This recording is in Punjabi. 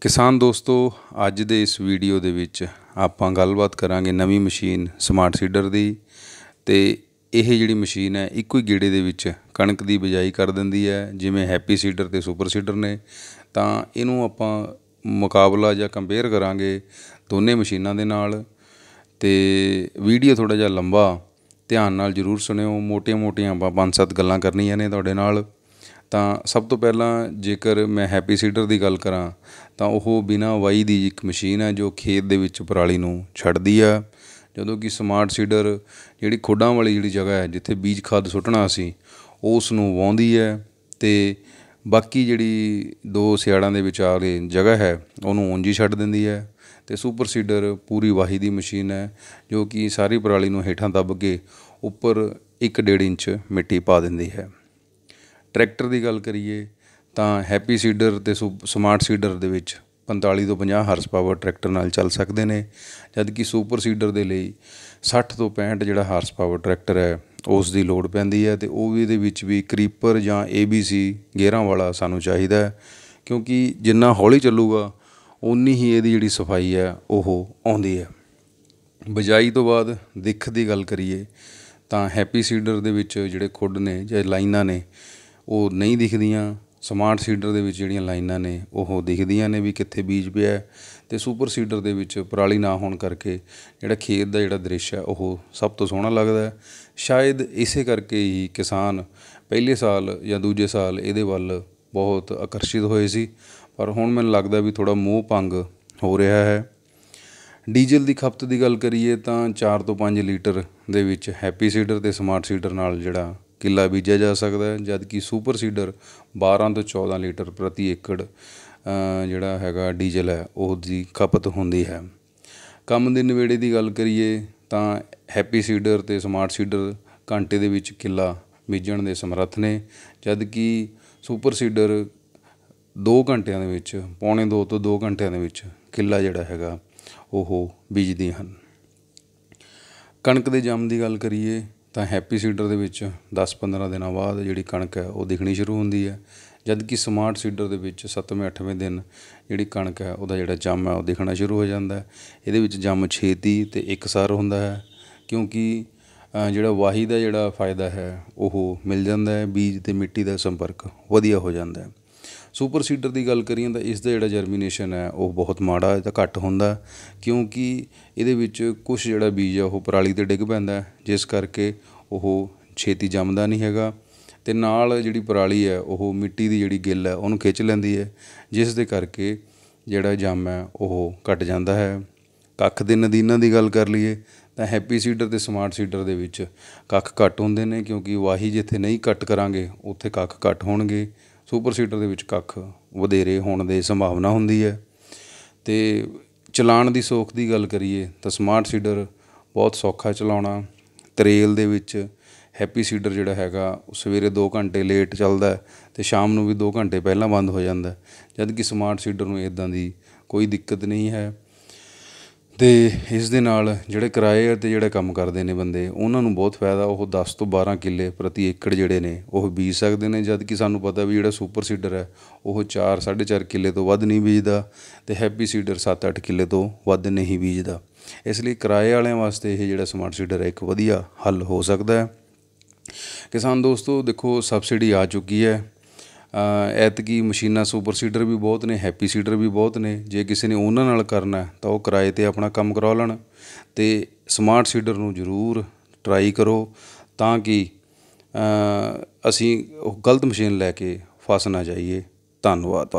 ਕਿਸਾਨ ਦੋਸਤੋ ਅੱਜ ਦੇ ਇਸ ਵੀਡੀਓ ਦੇ ਵਿੱਚ ਆਪਾਂ ਗੱਲਬਾਤ ਕਰਾਂਗੇ ਨਵੀਂ ਮਸ਼ੀਨ ਸਮਾਰਟ ਸੀਡਰ ਦੀ ਤੇ ਇਹ ਜਿਹੜੀ ਮਸ਼ੀਨ ਹੈ ਇੱਕੋ ਹੀ ਗੇੜੇ ਦੇ ਵਿੱਚ ਕਣਕ ਦੀ ਬਿਜਾਈ ਕਰ ਦਿੰਦੀ ਹੈ ਜਿਵੇਂ ਹੈਪੀ ਸੀਡਰ ਤੇ ਸੁਪਰ ਸੀਡਰ ਨੇ ਤਾਂ ਇਹਨੂੰ ਆਪਾਂ ਮੁਕਾਬਲਾ ਜਾਂ ਕੰਪੇਅਰ ਕਰਾਂਗੇ ਦੋਨੇ ਮਸ਼ੀਨਾਂ ਦੇ ਨਾਲ ਤੇ ਵੀਡੀਓ ਥੋੜਾ ਜਿਹਾ ਲੰਬਾ ਧਿਆਨ ਨਾਲ ਜਰੂਰ ਸੁਣਿਓ ਮੋਟੇ-ਮੋਟੇ ਆਪਾਂ ਪੰਜ ਸੱਤ ਗੱਲਾਂ ਕਰਨੀਆਂ ਨੇ ਤੁਹਾਡੇ ਨਾਲ ਤਾਂ ਸਭ ਤੋਂ ਪਹਿਲਾਂ ਜੇਕਰ ਮੈਂ ਹੈਪੀ ਸੀਡਰ ਦੀ ਗੱਲ ਕਰਾਂ ਤਾਂ ਉਹ ਬਿਨਾਂ ਵਾਈ ਦੀ ਇੱਕ ਮਸ਼ੀਨ ਹੈ ਜੋ ਖੇਤ ਦੇ ਵਿੱਚ ਪਰਾਲੀ ਨੂੰ ਛੱਡਦੀ ਆ ਜਦੋਂ ਕਿ ਸਮਾਰਟ ਸੀਡਰ ਜਿਹੜੀ ਖੋਡਾਂ ਵਾਲੀ ਜਿਹੜੀ ਜਗ੍ਹਾ ਹੈ ਜਿੱਥੇ ਬੀਜ ਖਾਦ ਸੁੱਟਣਾ ਸੀ ਉਸ ਨੂੰ ਵਾਉਂਦੀ ਹੈ ਤੇ ਬਾਕੀ ਜਿਹੜੀ ਦੋ ਸਿਆੜਾਂ ਦੇ ਵਿਚਾਲੇ ਜਗ੍ਹਾ ਹੈ ਉਹਨੂੰ ਹੀ ਛੱਡ ਦਿੰਦੀ ਹੈ ਤੇ ਸੁਪਰ ਸੀਡਰ ਪੂਰੀ ਵਾਹੀ ਦੀ ਮਸ਼ੀਨ ਹੈ ਜੋ ਕਿ ਸਾਰੀ ਪਰਾਲੀ ਨੂੰ ਹੇਠਾਂ ਦੱਬ ਕੇ ਉੱਪਰ 1.5 ਇੰਚ ਮਿੱਟੀ ਪਾ ਦਿੰਦੀ ਹੈ ਟਰੈਕਟਰ ਦੀ ਗੱਲ ਕਰੀਏ ਤਾਂ ਹੈਪੀ ਸੀਡਰ ਤੇ ਸਮਾਰਟ ਸੀਡਰ ਦੇ ਵਿੱਚ 45 ਤੋਂ 50 ਹਾਰਸ ਪਾਵਰ ਟਰੈਕਟਰ ਨਾਲ ਚੱਲ ਸਕਦੇ ਨੇ ਜਦ ਕਿ ਸੁਪਰ ਸੀਡਰ ਦੇ ਲਈ 60 ਤੋਂ 65 ਜਿਹੜਾ ਹਾਰਸ ਪਾਵਰ ਟਰੈਕਟਰ ਹੈ ਉਸ ਦੀ ਲੋੜ ਪੈਂਦੀ ਹੈ ਤੇ ਉਹ ਵੀ ਇਹਦੇ ਵਿੱਚ ਵੀ ਕਰੀਪਰ ਜਾਂ ABC ਗੇਰਾਂ ਵਾਲਾ ਸਾਨੂੰ ਚਾਹੀਦਾ ਹੈ ਕਿਉਂਕਿ ਜਿੰਨਾ ਹੌਲੀ ਚੱਲੂਗਾ ਉਨੀ ਹੀ ਇਹਦੀ ਜਿਹੜੀ ਸਫਾਈ ਹੈ ਉਹ ਆਉਂਦੀ ਹੈ ਬਜਾਈ ਤੋਂ ਬਾਅਦ ਦਿੱਖ ਦੀ ਗੱਲ ਕਰੀਏ ਤਾਂ ਹੈਪੀ ਸੀਡਰ ਦੇ ਵਿੱਚ ਜਿਹੜੇ ਖੁੱਡ ਨੇ ਜਾਂ ਲਾਈਨਾਂ ਨੇ ਉਹ ਨਹੀਂ ਦਿਖਦੀਆਂ ਸਮਾਰਟ ਸੀਡਰ ਦੇ ਵਿੱਚ ਜਿਹੜੀਆਂ ਲਾਈਨਾਂ ਨੇ ਉਹ ਦਿਖਦੀਆਂ ਨੇ ਵੀ ਕਿੱਥੇ ਬੀਜ ਪਿਆ ਤੇ ਸੁਪਰ ਸੀਡਰ ਦੇ ਵਿੱਚ ਪਰਾਲੀ ਨਾ ਹੋਣ ਕਰਕੇ ਜਿਹੜਾ ਖੇਤ ਦਾ ਜਿਹੜਾ ਦ੍ਰਿਸ਼ ਹੈ ਉਹ ਸਭ ਤੋਂ ਸੋਹਣਾ ਲੱਗਦਾ ਸ਼ਾਇਦ ਇਸੇ ਕਰਕੇ ਹੀ ਕਿਸਾਨ ਪਹਿਲੇ ਸਾਲ ਜਾਂ ਦੂਜੇ ਸਾਲ ਇਹਦੇ ਵੱਲ ਬਹੁਤ ਆਕਰਸ਼ਿਤ ਹੋਏ ਸੀ ਪਰ ਹੁਣ ਮੈਨੂੰ ਲੱਗਦਾ ਵੀ ਥੋੜਾ ਮੋਹ ਭੰਗ ਹੋ ਰਿਹਾ ਹੈ ਡੀਜ਼ਲ ਦੀ ਖਪਤ ਦੀ ਗੱਲ ਕਰੀਏ ਤਾਂ 4 ਤੋਂ 5 ਲੀਟਰ ਦੇ ਵਿੱਚ ਹੈਪੀ ਸੀਡਰ ਤੇ ਸਮਾਰਟ ਸੀਡਰ ਨਾਲ ਜਿਹੜਾ ਕਿੱਲਾ ਬੀਜਿਆ ਜਾ ਸਕਦਾ ਹੈ ਜਦਕਿ ਸੁਪਰ ਸੀਡਰ 12 ਤੋਂ 14 ਲੀਟਰ ਪ੍ਰਤੀ ਏਕੜ ਜਿਹੜਾ ਹੈਗਾ ਡੀਜ਼ਲ ਹੈ ਉਹਦੀ ਖਪਤ ਹੁੰਦੀ ਹੈ ਕੰਮ ਦੇ ਨਵੇੜੇ ਦੀ ਗੱਲ ਕਰੀਏ ਤਾਂ ਹੈਪੀ ਸੀਡਰ ਤੇ ਸਮਾਰਟ ਸੀਡਰ ਘੰਟੇ ਦੇ ਵਿੱਚ ਕਿੱਲਾ ਬੀਜਣ ਦੇ ਸਮਰੱਥ ਨੇ ਜਦਕਿ ਸੁਪਰ ਸੀਡਰ 2 ਘੰਟਿਆਂ ਦੇ ਵਿੱਚ ਪੌਣੇ 2 ਤੋਂ 2 ਘੰਟਿਆਂ ਦੇ ਵਿੱਚ ਕਿੱਲਾ ਜਿਹੜਾ ਹੈਗਾ ਉਹ ਬੀਜਦੀਆਂ ਹਨ ਕਣਕ ਦੇ ਜੰਮ ਦੀ ਗੱਲ ਕਰੀਏ ਤਾਂ ਹੈਪੀ ਸੀਡਰ ਦੇ ਵਿੱਚ 10-15 ਦਿਨਾਂ ਬਾਅਦ ਜਿਹੜੀ ਕਣਕ ਹੈ ਉਹ ਦਿਖਣੀ ਸ਼ੁਰੂ ਹੁੰਦੀ ਹੈ ਜਦ ਕਿ ਸਮਾਰਟ ਸੀਡਰ ਦੇ ਵਿੱਚ 7ਵੇਂ 8ਵੇਂ ਦਿਨ ਜਿਹੜੀ ਕਣਕ ਹੈ ਉਹਦਾ ਜਿਹੜਾ ਜੰਮ ਹੈ ਉਹ ਦਿਖਣਾ ਸ਼ੁਰੂ ਹੋ ਜਾਂਦਾ ਹੈ ਇਹਦੇ ਵਿੱਚ ਜੰਮ ਛੇਤੀ ਤੇ ਇਕਸਾਰ ਹੁੰਦਾ ਹੈ ਕਿਉਂਕਿ ਜਿਹੜਾ ਵਾਹੀ ਦਾ ਜਿਹੜਾ ਫਾਇਦਾ ਹੈ ਉਹ ਮਿਲ ਜਾਂਦਾ ਹੈ ਬੀਜ ਤੇ ਮਿੱਟੀ ਦਾ ਸੰਪਰਕ ਵਧੀਆ ਹੋ ਜਾਂਦਾ ਹੈ ਸੁਪਰ ਸੀਡਰ ਦੀ ਗੱਲ ਕਰੀਏ ਤਾਂ ਇਸ ਦਾ ਜਿਹੜਾ ਜਰਮੀਨੇਸ਼ਨ ਹੈ ਉਹ ਬਹੁਤ ਮਾੜਾ ਹੈ ਤਾਂ ਘੱਟ ਹੁੰਦਾ ਕਿਉਂਕਿ ਇਹਦੇ ਵਿੱਚ ਕੁਝ ਜਿਹੜਾ ਬੀਜ ਆ ਉਹ ਪਰਾਲੀ ਤੇ ਡਿੱਗ ਪੈਂਦਾ ਜਿਸ ਕਰਕੇ ਉਹ ਛੇਤੀ ਜੰਮਦਾ ਨਹੀਂ ਹੈਗਾ ਤੇ ਨਾਲ ਜਿਹੜੀ ਪਰਾਲੀ ਹੈ ਉਹ ਮਿੱਟੀ ਦੀ ਜਿਹੜੀ ਗਿੱਲ ਹੈ ਉਹਨੂੰ ਖਿੱਚ ਲੈਂਦੀ ਹੈ ਜਿਸ ਦੇ ਕਰਕੇ ਜਿਹੜਾ ਜੰਮ ਹੈ ਉਹ ਘਟ ਜਾਂਦਾ ਹੈ ਕੱਖ ਦੇ ਨਦੀਨਾਂ ਦੀ ਗੱਲ ਕਰ ਲਈਏ ਤਾਂ ਹੈਪੀ ਸੀਡਰ ਤੇ ਸਮਾਰਟ ਸੀਡਰ ਦੇ ਵਿੱਚ ਕੱਖ ਘੱਟ ਹੁੰਦੇ ਨੇ ਕਿਉਂਕਿ ਵਾਹੀ ਜਿੱਥੇ ਨਹੀਂ ਕੱਟ ਕਰਾਂਗੇ ਉੱਥੇ ਕੱਖ ਘੱਟ ਹੋਣਗੇ ਸੁਪਰ ਸੀਟਰ ਦੇ ਵਿੱਚ ਕੱਖ ਵਧੇਰੇ ਹੋਣ ਦੇ ਸੰਭਾਵਨਾ ਹੁੰਦੀ ਹੈ ਤੇ ਚਲਾਣ ਦੀ ਸੌਖ ਦੀ ਗੱਲ ਕਰੀਏ ਤਾਂ ਸਮਾਰਟ ਸੀਡਰ ਬਹੁਤ ਸੌਖਾ ਚਲਾਉਣਾ ਤਰੇਲ ਦੇ ਵਿੱਚ ਹੈਪੀ ਸੀਡਰ ਜਿਹੜਾ ਹੈਗਾ ਉਹ ਸਵੇਰੇ 2 ਘੰਟੇ ਲੇਟ ਚੱਲਦਾ ਤੇ ਸ਼ਾਮ ਨੂੰ ਵੀ 2 ਘੰਟੇ ਪਹਿਲਾਂ ਬੰਦ ਹੋ ਜਾਂਦਾ ਜਦ ਕਿ ਸਮਾਰਟ ਸੀਡਰ ਨੂੰ ਇਦਾਂ ਦੀ ਕੋਈ ਦਿੱਕਤ ਨਹੀਂ ਹੈ ਤੇ ਇਸ ਦੇ ਨਾਲ ਜਿਹੜੇ ਕਿਰਾਏ 'ਤੇ ਜਿਹੜੇ ਕੰਮ ਕਰਦੇ ਨੇ ਬੰਦੇ ਉਹਨਾਂ ਨੂੰ ਬਹੁਤ ਫਾਇਦਾ ਉਹ 10 ਤੋਂ 12 ਕਿੱਲੇ ਪ੍ਰਤੀ ਏਕੜ ਜਿਹੜੇ ਨੇ ਉਹ ਬੀਜ ਸਕਦੇ ਨੇ ਜਦ ਕਿ ਸਾਨੂੰ ਪਤਾ ਵੀ ਜਿਹੜਾ ਸੁਪਰ ਸੀਡਰ ਹੈ ਉਹ 4 4.5 ਕਿੱਲੇ ਤੋਂ ਵੱਧ ਨਹੀਂ ਬੀਜਦਾ ਤੇ ਹੈਪੀ ਸੀਡਰ 7-8 ਕਿੱਲੇ ਤੋਂ ਵੱਧ ਨਹੀਂ ਬੀਜਦਾ ਇਸ ਲਈ ਕਿਰਾਏ ਵਾਲਿਆਂ ਵਾਸਤੇ ਇਹ ਜਿਹੜਾ ਸਮਾਰਟ ਸੀਡਰ ਹੈ ਇੱਕ ਵਧੀਆ ਹੱਲ ਹੋ ਸਕਦਾ ਹੈ ਕਿਸਾਨ ਦੋਸਤੋ ਦੇਖੋ ਸਬਸਿਡੀ ਆ ਚੁੱਕੀ ਹੈ ਐਤਕੀ ਮਸ਼ੀਨਾਂ ਸੁਪਰ ਸੀਡਰ ਵੀ ਬਹੁਤ ਨੇ ਹੈਪੀ ਸੀਡਰ ਵੀ ਬਹੁਤ ਨੇ ਜੇ ਕਿਸੇ ਨੇ ਉਹਨਾਂ ਨਾਲ ਕਰਨਾ ਤਾਂ ਉਹ ਕਿਰਾਏ ਤੇ ਆਪਣਾ ਕੰਮ ਕਰਾ ਲੈਣ ਤੇ ਸਮਾਰਟ ਸੀਡਰ ਨੂੰ ਜ਼ਰੂਰ ਟਰਾਈ ਕਰੋ ਤਾਂ ਕਿ ਅਸੀਂ ਉਹ ਗਲਤ ਮਸ਼ੀਨ ਲੈ ਕੇ ਫਸ ਨਾ ਜਾਈਏ ਧੰਨਵਾਦ